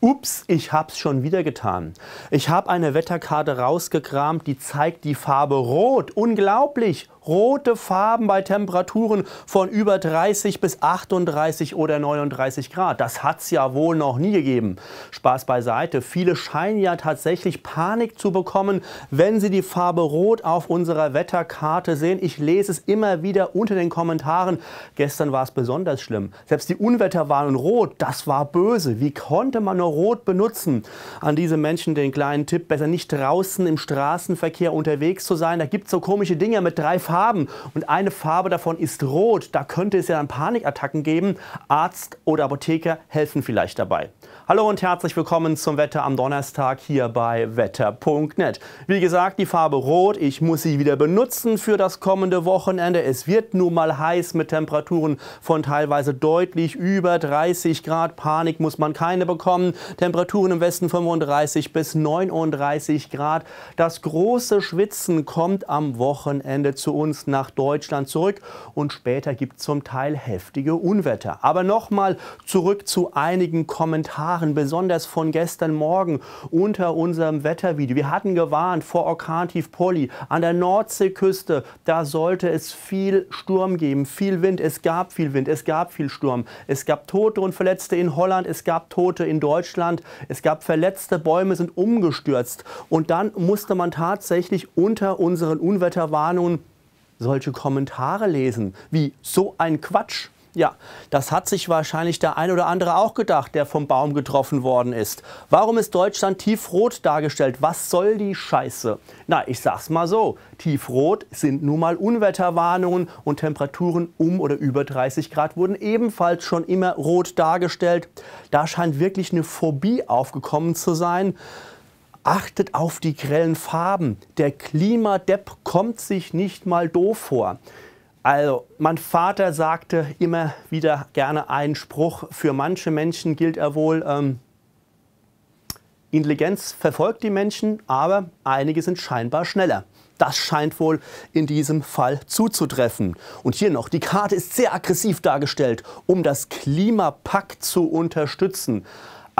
Ups, ich hab's schon wieder getan. Ich habe eine Wetterkarte rausgekramt, die zeigt die Farbe rot. Unglaublich! rote Farben bei Temperaturen von über 30 bis 38 oder 39 Grad. Das hat es ja wohl noch nie gegeben. Spaß beiseite, viele scheinen ja tatsächlich Panik zu bekommen, wenn sie die Farbe rot auf unserer Wetterkarte sehen. Ich lese es immer wieder unter den Kommentaren. Gestern war es besonders schlimm. Selbst die Unwetter waren rot. Das war böse. Wie konnte man nur rot benutzen? An diese Menschen den kleinen Tipp, besser nicht draußen im Straßenverkehr unterwegs zu sein. Da gibt es so komische Dinge mit drei Farben haben. Und eine Farbe davon ist rot. Da könnte es ja dann Panikattacken geben. Arzt oder Apotheker helfen vielleicht dabei. Hallo und herzlich willkommen zum Wetter am Donnerstag hier bei wetter.net. Wie gesagt, die Farbe rot. Ich muss sie wieder benutzen für das kommende Wochenende. Es wird nun mal heiß mit Temperaturen von teilweise deutlich über 30 Grad. Panik muss man keine bekommen. Temperaturen im Westen 35 bis 39 Grad. Das große Schwitzen kommt am Wochenende zu uns uns nach Deutschland zurück und später gibt es zum Teil heftige Unwetter. Aber nochmal zurück zu einigen Kommentaren, besonders von gestern Morgen unter unserem Wettervideo. Wir hatten gewarnt vor Orkantief Polly an der Nordseeküste. Da sollte es viel Sturm geben, viel Wind. Es gab viel Wind, es gab viel Sturm. Es gab Tote und Verletzte in Holland, es gab Tote in Deutschland, es gab Verletzte, Bäume sind umgestürzt. Und dann musste man tatsächlich unter unseren Unwetterwarnungen solche Kommentare lesen, wie so ein Quatsch. Ja, das hat sich wahrscheinlich der ein oder andere auch gedacht, der vom Baum getroffen worden ist. Warum ist Deutschland tiefrot dargestellt? Was soll die Scheiße? Na, ich sag's mal so, tiefrot sind nun mal Unwetterwarnungen und Temperaturen um oder über 30 Grad wurden ebenfalls schon immer rot dargestellt. Da scheint wirklich eine Phobie aufgekommen zu sein. Achtet auf die grellen Farben. Der Klimadepp kommt sich nicht mal doof vor. Also, mein Vater sagte immer wieder gerne einen Spruch. Für manche Menschen gilt er wohl, ähm, Intelligenz verfolgt die Menschen, aber einige sind scheinbar schneller. Das scheint wohl in diesem Fall zuzutreffen. Und hier noch, die Karte ist sehr aggressiv dargestellt, um das Klimapakt zu unterstützen.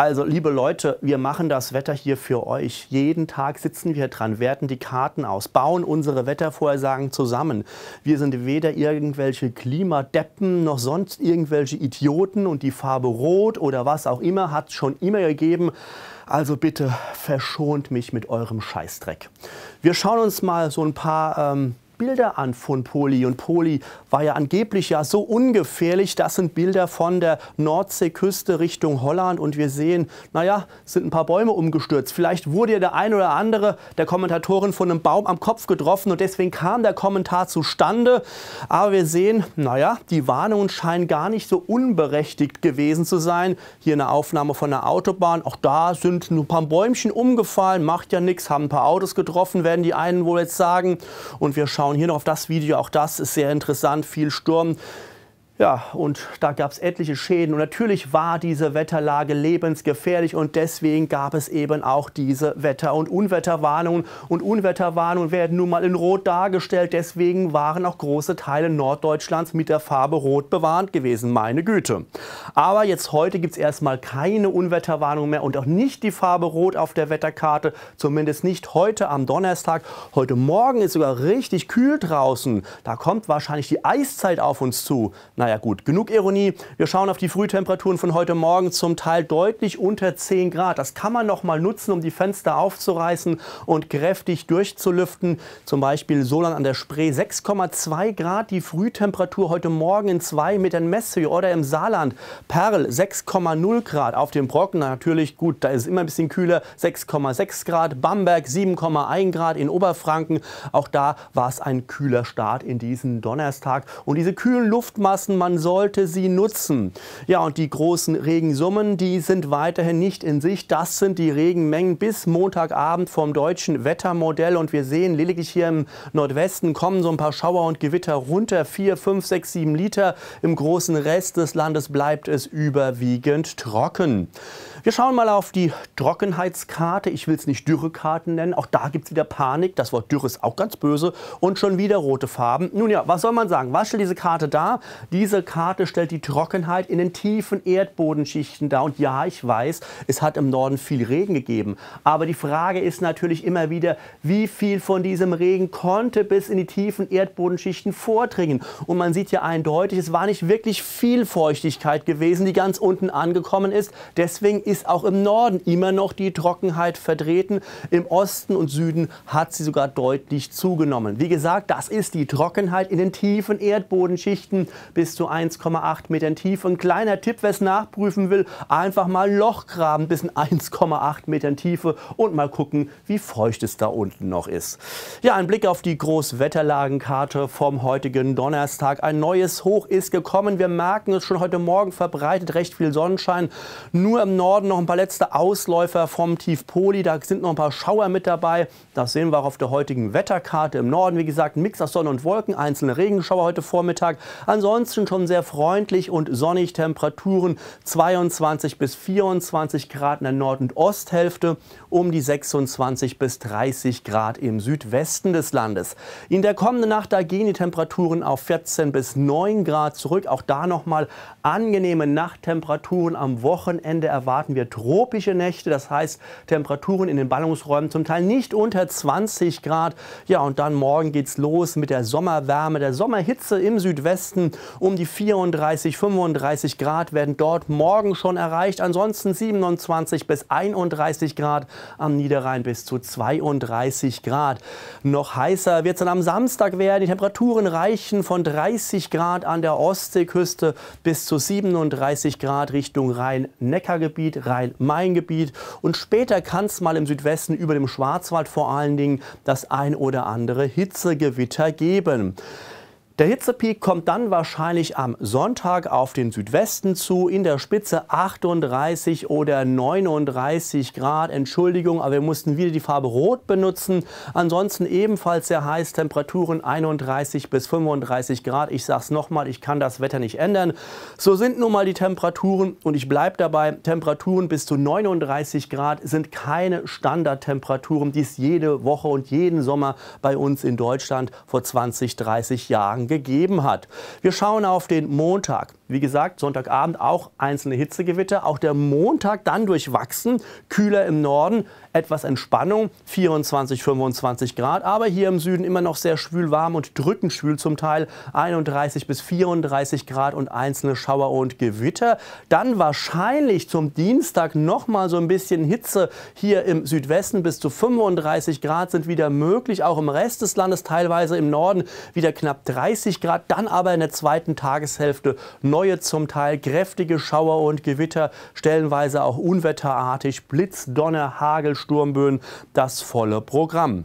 Also, liebe Leute, wir machen das Wetter hier für euch. Jeden Tag sitzen wir dran, werten die Karten aus, bauen unsere Wettervorhersagen zusammen. Wir sind weder irgendwelche Klimadeppen noch sonst irgendwelche Idioten und die Farbe Rot oder was auch immer hat es schon immer gegeben. Also bitte verschont mich mit eurem Scheißdreck. Wir schauen uns mal so ein paar ähm, Bilder an von Poli. Und Poli war ja angeblich ja so ungefährlich. Das sind Bilder von der Nordseeküste Richtung Holland. Und wir sehen, naja, sind ein paar Bäume umgestürzt. Vielleicht wurde ja der ein oder andere der Kommentatorin von einem Baum am Kopf getroffen. Und deswegen kam der Kommentar zustande. Aber wir sehen, naja, die Warnungen scheinen gar nicht so unberechtigt gewesen zu sein. Hier eine Aufnahme von der Autobahn. Auch da sind ein paar Bäumchen umgefallen. Macht ja nichts, haben ein paar Autos getroffen, werden die einen wohl jetzt sagen. Und wir schauen schauen hier noch auf das Video, auch das ist sehr interessant, viel Sturm. Ja, und da gab es etliche Schäden. Und natürlich war diese Wetterlage lebensgefährlich und deswegen gab es eben auch diese Wetter- und Unwetterwarnungen. Und Unwetterwarnungen werden nun mal in Rot dargestellt. Deswegen waren auch große Teile Norddeutschlands mit der Farbe Rot bewarnt gewesen. Meine Güte. Aber jetzt heute gibt es erstmal keine Unwetterwarnung mehr und auch nicht die Farbe Rot auf der Wetterkarte. Zumindest nicht heute am Donnerstag. Heute Morgen ist sogar richtig kühl draußen. Da kommt wahrscheinlich die Eiszeit auf uns zu. Naja, naja gut, genug Ironie. Wir schauen auf die Frühtemperaturen von heute Morgen, zum Teil deutlich unter 10 Grad. Das kann man noch mal nutzen, um die Fenster aufzureißen und kräftig durchzulüften. Zum Beispiel Solan an der Spree 6,2 Grad, die Frühtemperatur heute Morgen in 2 Metern Messhöhe oder im Saarland Perl 6,0 Grad. Auf dem Brocken natürlich, gut, da ist es immer ein bisschen kühler, 6,6 Grad. Bamberg 7,1 Grad in Oberfranken. Auch da war es ein kühler Start in diesen Donnerstag. Und diese kühlen Luftmassen man sollte sie nutzen. Ja, und die großen Regensummen, die sind weiterhin nicht in Sicht. Das sind die Regenmengen bis Montagabend vom deutschen Wettermodell. Und wir sehen lediglich hier im Nordwesten kommen so ein paar Schauer und Gewitter runter. 4, 5, 6, 7 Liter. Im großen Rest des Landes bleibt es überwiegend trocken. Wir schauen mal auf die Trockenheitskarte. Ich will es nicht Dürrekarten nennen. Auch da gibt es wieder Panik. Das Wort Dürre ist auch ganz böse. Und schon wieder rote Farben. Nun ja, was soll man sagen? Was stellt diese Karte dar? Die diese Karte stellt die Trockenheit in den tiefen Erdbodenschichten dar. Und ja, ich weiß, es hat im Norden viel Regen gegeben. Aber die Frage ist natürlich immer wieder, wie viel von diesem Regen konnte bis in die tiefen Erdbodenschichten vordringen. Und man sieht ja eindeutig, es war nicht wirklich viel Feuchtigkeit gewesen, die ganz unten angekommen ist. Deswegen ist auch im Norden immer noch die Trockenheit vertreten. Im Osten und Süden hat sie sogar deutlich zugenommen. Wie gesagt, das ist die Trockenheit in den tiefen Erdbodenschichten bis zu 1,8 Metern tief. Ein kleiner Tipp, wer es nachprüfen will, einfach mal Loch graben bis in 1,8 Metern Tiefe und mal gucken, wie feucht es da unten noch ist. Ja, ein Blick auf die Großwetterlagenkarte vom heutigen Donnerstag. Ein neues Hoch ist gekommen. Wir merken es schon heute Morgen verbreitet recht viel Sonnenschein. Nur im Norden noch ein paar letzte Ausläufer vom Tiefpoli. Da sind noch ein paar Schauer mit dabei. Das sehen wir auch auf der heutigen Wetterkarte im Norden. Wie gesagt, ein Mix aus Sonne und Wolken, einzelne Regenschauer heute Vormittag. Ansonsten schon sehr freundlich und sonnig. Temperaturen 22 bis 24 Grad in der Nord- und Osthälfte, um die 26 bis 30 Grad im Südwesten des Landes. In der kommenden Nacht da gehen die Temperaturen auf 14 bis 9 Grad zurück. Auch da nochmal angenehme Nachttemperaturen. Am Wochenende erwarten wir tropische Nächte. Das heißt, Temperaturen in den Ballungsräumen zum Teil nicht unter 20 Grad. Ja, und dann morgen geht es los mit der Sommerwärme, der Sommerhitze im Südwesten um die 34, 35 Grad werden dort morgen schon erreicht. Ansonsten 27 bis 31 Grad am Niederrhein bis zu 32 Grad. Noch heißer wird es dann am Samstag werden. Die Temperaturen reichen von 30 Grad an der Ostseeküste bis zu 37 Grad Richtung Rhein-Neckar-Gebiet, Rhein-Main-Gebiet. Und später kann es mal im Südwesten über dem Schwarzwald vor allen Dingen das ein oder andere Hitzegewitter geben. Der Hitzepeak kommt dann wahrscheinlich am Sonntag auf den Südwesten zu, in der Spitze 38 oder 39 Grad. Entschuldigung, aber wir mussten wieder die Farbe Rot benutzen. Ansonsten ebenfalls sehr heiß, Temperaturen 31 bis 35 Grad. Ich sag's nochmal, ich kann das Wetter nicht ändern. So sind nun mal die Temperaturen und ich bleibe dabei, Temperaturen bis zu 39 Grad sind keine Standardtemperaturen, die es jede Woche und jeden Sommer bei uns in Deutschland vor 20, 30 Jahren gegeben hat. Wir schauen auf den Montag. Wie gesagt, Sonntagabend auch einzelne Hitzegewitter. Auch der Montag dann durchwachsen, kühler im Norden, etwas Entspannung, 24, 25 Grad. Aber hier im Süden immer noch sehr schwül warm und drückend schwül zum Teil, 31 bis 34 Grad und einzelne Schauer und Gewitter. Dann wahrscheinlich zum Dienstag nochmal so ein bisschen Hitze hier im Südwesten. Bis zu 35 Grad sind wieder möglich, auch im Rest des Landes, teilweise im Norden wieder knapp 30 30 Grad, dann aber in der zweiten Tageshälfte neue zum Teil kräftige Schauer und Gewitter, stellenweise auch unwetterartig, Blitz, Donner, Hagel, Sturmböen, das volle Programm.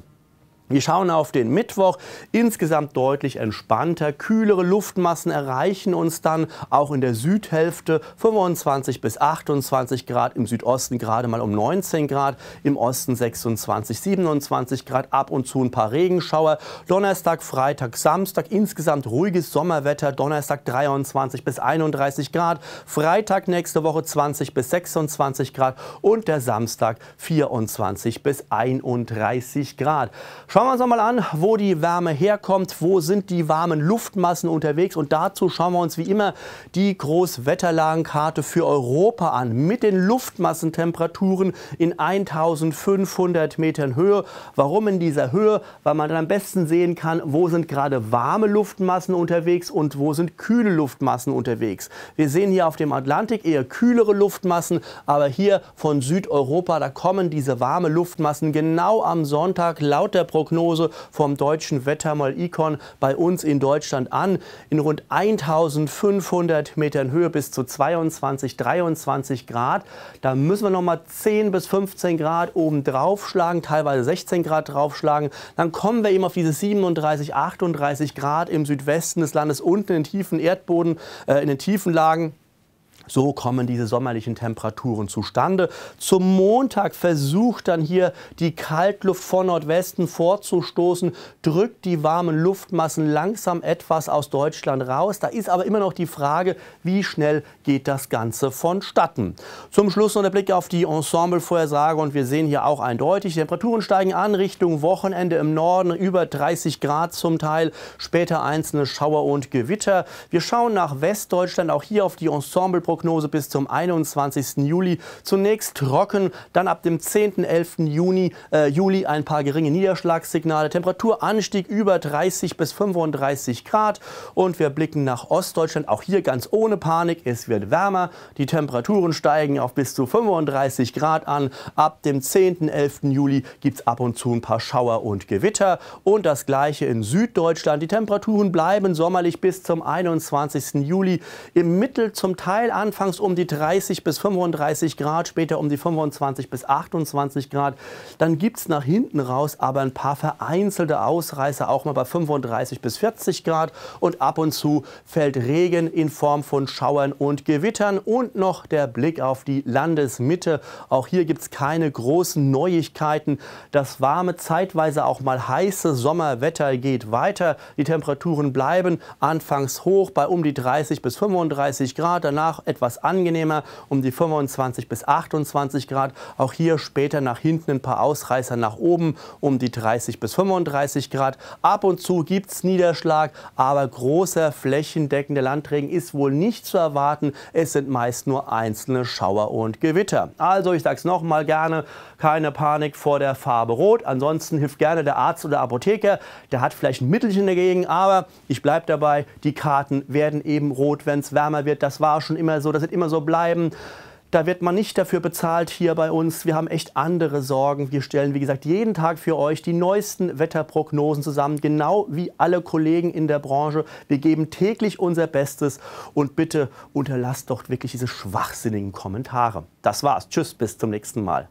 Wir schauen auf den Mittwoch. Insgesamt deutlich entspannter. Kühlere Luftmassen erreichen uns dann auch in der Südhälfte 25 bis 28 Grad. Im Südosten gerade mal um 19 Grad. Im Osten 26, 27 Grad. Ab und zu ein paar Regenschauer. Donnerstag, Freitag, Samstag. Insgesamt ruhiges Sommerwetter. Donnerstag 23 bis 31 Grad. Freitag nächste Woche 20 bis 26 Grad. Und der Samstag 24 bis 31 Grad. Schauen Schauen wir uns nochmal an, wo die Wärme herkommt, wo sind die warmen Luftmassen unterwegs und dazu schauen wir uns wie immer die Großwetterlagenkarte für Europa an mit den Luftmassentemperaturen in 1500 Metern Höhe. Warum in dieser Höhe? Weil man dann am besten sehen kann, wo sind gerade warme Luftmassen unterwegs und wo sind kühle Luftmassen unterwegs. Wir sehen hier auf dem Atlantik eher kühlere Luftmassen, aber hier von Südeuropa, da kommen diese warme Luftmassen genau am Sonntag laut der Prognose Wetterprognose vom deutschen Wettermal Icon bei uns in Deutschland an. In rund 1500 Metern Höhe bis zu 22, 23 Grad. Da müssen wir nochmal 10 bis 15 Grad oben draufschlagen, teilweise 16 Grad draufschlagen. Dann kommen wir eben auf diese 37, 38 Grad im Südwesten des Landes unten in den tiefen Erdboden, äh, in den tiefen Lagen. So kommen diese sommerlichen Temperaturen zustande. Zum Montag versucht dann hier die Kaltluft von Nordwesten vorzustoßen, drückt die warmen Luftmassen langsam etwas aus Deutschland raus. Da ist aber immer noch die Frage, wie schnell geht das Ganze vonstatten. Zum Schluss noch der Blick auf die Ensemble-Vorhersage und wir sehen hier auch eindeutig, die Temperaturen steigen an Richtung Wochenende im Norden, über 30 Grad zum Teil, später einzelne Schauer und Gewitter. Wir schauen nach Westdeutschland, auch hier auf die ensemble -Prognose. Wetterprognose bis zum 21. Juli. Zunächst trocken, dann ab dem 10. 11. Juni, äh, Juli ein paar geringe Niederschlagssignale. Temperaturanstieg über 30 bis 35 Grad. Und wir blicken nach Ostdeutschland. Auch hier ganz ohne Panik. Es wird wärmer. Die Temperaturen steigen auf bis zu 35 Grad an. Ab dem 10. 11. Juli gibt es ab und zu ein paar Schauer und Gewitter. Und das gleiche in Süddeutschland. Die Temperaturen bleiben sommerlich bis zum 21. Juli. Im Mittel zum Teil an anfangs um die 30 bis 35 Grad, später um die 25 bis 28 Grad. Dann gibt es nach hinten raus aber ein paar vereinzelte Ausreißer, auch mal bei 35 bis 40 Grad. Und ab und zu fällt Regen in Form von Schauern und Gewittern. Und noch der Blick auf die Landesmitte. Auch hier gibt es keine großen Neuigkeiten. Das warme, zeitweise auch mal heiße Sommerwetter geht weiter. Die Temperaturen bleiben anfangs hoch bei um die 30 bis 35 Grad, danach etwas angenehmer, um die 25 bis 28 Grad. Auch hier später nach hinten ein paar Ausreißer nach oben, um die 30 bis 35 Grad. Ab und zu gibt es Niederschlag, aber großer flächendeckender Landregen ist wohl nicht zu erwarten. Es sind meist nur einzelne Schauer und Gewitter. Also ich sage es nochmal gerne, keine Panik vor der Farbe Rot. Ansonsten hilft gerne der Arzt oder Apotheker. Der hat vielleicht ein Mittelchen dagegen, aber ich bleibe dabei, die Karten werden eben rot, wenn es wärmer wird. Das war schon immer so, das wird immer so bleiben. Da wird man nicht dafür bezahlt hier bei uns. Wir haben echt andere Sorgen. Wir stellen, wie gesagt, jeden Tag für euch die neuesten Wetterprognosen zusammen, genau wie alle Kollegen in der Branche. Wir geben täglich unser Bestes und bitte unterlasst doch wirklich diese schwachsinnigen Kommentare. Das war's. Tschüss, bis zum nächsten Mal.